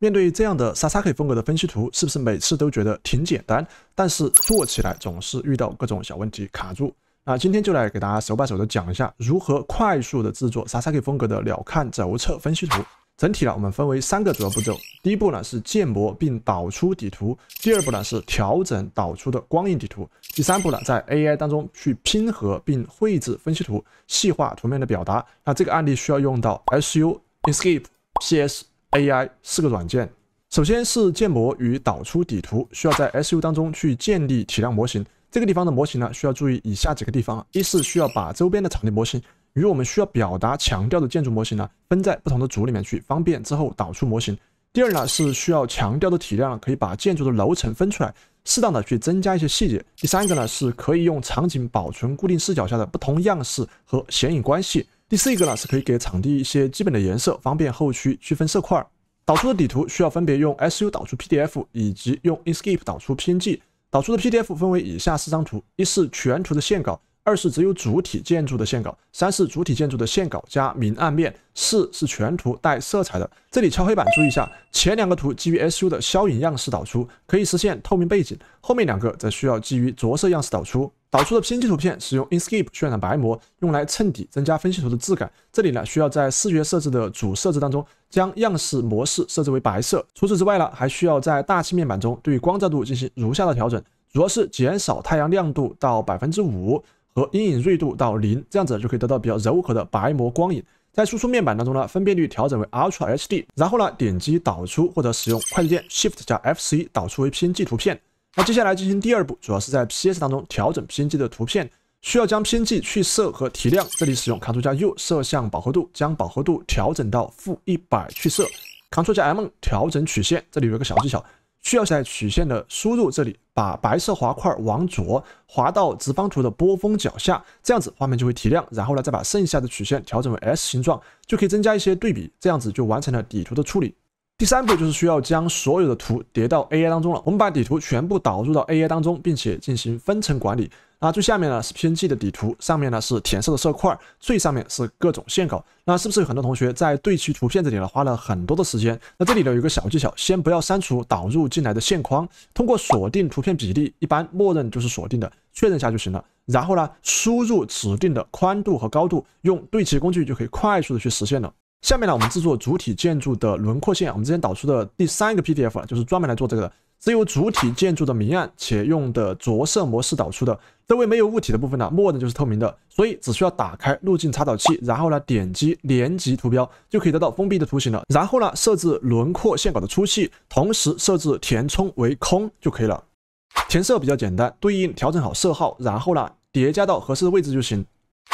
面对这样的 s a s a K i 风格的分析图，是不是每次都觉得挺简单，但是做起来总是遇到各种小问题卡住？那今天就来给大家手把手的讲一下，如何快速的制作 s a s a K i 风格的鸟瞰轴测分析图。整体呢，我们分为三个主要步骤。第一步呢是建模并导出底图，第二步呢是调整导出的光影底图，第三步呢在 AI 当中去拼合并绘制分析图，细化图面的表达。那这个案例需要用到 SU、Escape、PS。AI 四个软件，首先是建模与导出底图，需要在 SU 当中去建立体量模型。这个地方的模型呢，需要注意以下几个地方：一是需要把周边的场地模型与我们需要表达强调的建筑模型呢，分在不同的组里面去，方便之后导出模型。第二呢，是需要强调的体量，可以把建筑的楼层分出来，适当的去增加一些细节。第三个呢，是可以用场景保存固定视角下的不同样式和显影关系。第四一个呢，是可以给场地一些基本的颜色，方便后期区分色块。导出的底图需要分别用 SU 导出 PDF，以及用 i n s c a p e 导出 PNG。导出的 PDF 分为以下四张图：一是全图的线稿。二是只有主体建筑的线稿，三是主体建筑的线稿加明暗面，四是全图带色彩的。这里敲黑板，注意一下，前两个图基于 SU 的消影样式导出，可以实现透明背景；后面两个则需要基于着色样式导出。导出的拼接图片使用 Inkscape 渲染白膜，用来衬底，增加分析图的质感。这里呢，需要在视觉设置的主设置当中，将样式模式设置为白色。除此之外呢，还需要在大气面板中对光照度进行如下的调整，主要是减少太阳亮度到百分之五。和阴影锐度到零，这样子就可以得到比较柔和的白膜光影。在输出面板当中呢，分辨率调整为 Ultra HD，然后呢点击导出或者使用快捷键 Shift 加 F11 导出为 PNG 图片。那接下来进行第二步，主要是在 PS 当中调整 PNG 的图片，需要将 PNG 去色和提亮。这里使用 Ctrl 加 U 色相饱和度，将饱和度调整到负一百去色。Ctrl 加 M 调整曲线，这里有个小技巧。需要在曲线的输入这里，把白色滑块往左滑到直方图的波峰脚下，这样子画面就会提亮。然后呢，再把剩下的曲线调整为 S 形状，就可以增加一些对比，这样子就完成了底图的处理。第三步就是需要将所有的图叠到 AI 当中了。我们把底图全部导入到 AI 当中，并且进行分层管理。那最下面呢是 PNG 的底图，上面呢是填色的色块，最上面是各种线稿。那是不是有很多同学在对齐图片这里呢花了很多的时间？那这里呢有一个小技巧，先不要删除导入进来的线框，通过锁定图片比例，一般默认就是锁定的，确认一下就行了。然后呢，输入指定的宽度和高度，用对齐工具就可以快速的去实现了。下面呢，我们制作主体建筑的轮廓线。我们之前导出的第三个 PDF 就是专门来做这个的。只有主体建筑的明暗，且用的着色模式导出的，周围没有物体的部分呢，默认就是透明的，所以只需要打开路径查找器，然后呢点击连级图标，就可以得到封闭的图形了。然后呢设置轮廓线稿的粗细，同时设置填充为空就可以了。填色比较简单，对应调整好色号，然后呢叠加到合适的位置就行。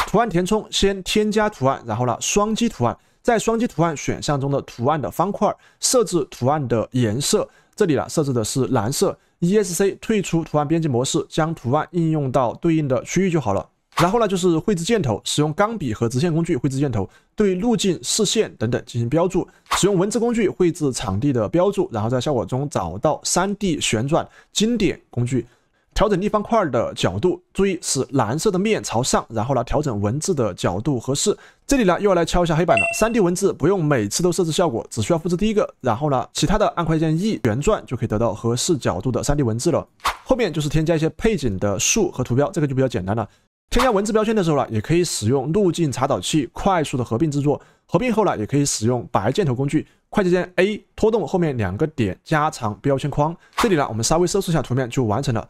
图案填充先添加图案，然后呢双击图案，在双击图案选项中的图案的方块，设置图案的颜色。这里呢，设置的是蓝色。ESC 退出图案编辑模式，将图案应用到对应的区域就好了。然后呢，就是绘制箭头，使用钢笔和直线工具绘制箭头，对路径、视线等等进行标注。使用文字工具绘制场地的标注，然后在效果中找到 3D 旋转经典工具。调整立方块的角度，注意是蓝色的面朝上，然后呢调整文字的角度合适。这里呢又要来敲一下黑板了。3D 文字不用每次都设置效果，只需要复制第一个，然后呢其他的按快捷键 E 旋转就可以得到合适角度的 3D 文字了。后面就是添加一些背景的树和图标，这个就比较简单了。添加文字标签的时候呢，也可以使用路径查找器快速的合并制作。合并后呢，也可以使用白箭头工具快捷键 A 拖动后面两个点加长标签框。这里呢我们稍微收拾一下图面就完成了。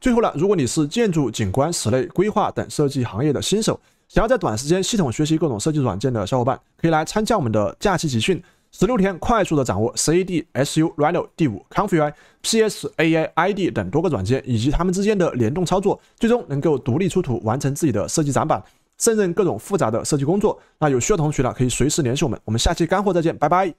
最后呢，如果你是建筑、景观、室内规划等设计行业的新手，想要在短时间系统学习各种设计软件的小伙伴，可以来参加我们的假期集训，十六天快速的掌握 CAD、SU、Rhino、第五、Conflu、i、PS、AI、ID 等多个软件以及它们之间的联动操作，最终能够独立出图，完成自己的设计展板，胜任各种复杂的设计工作。那有需要同学呢，可以随时联系我们。我们下期干货再见，拜拜。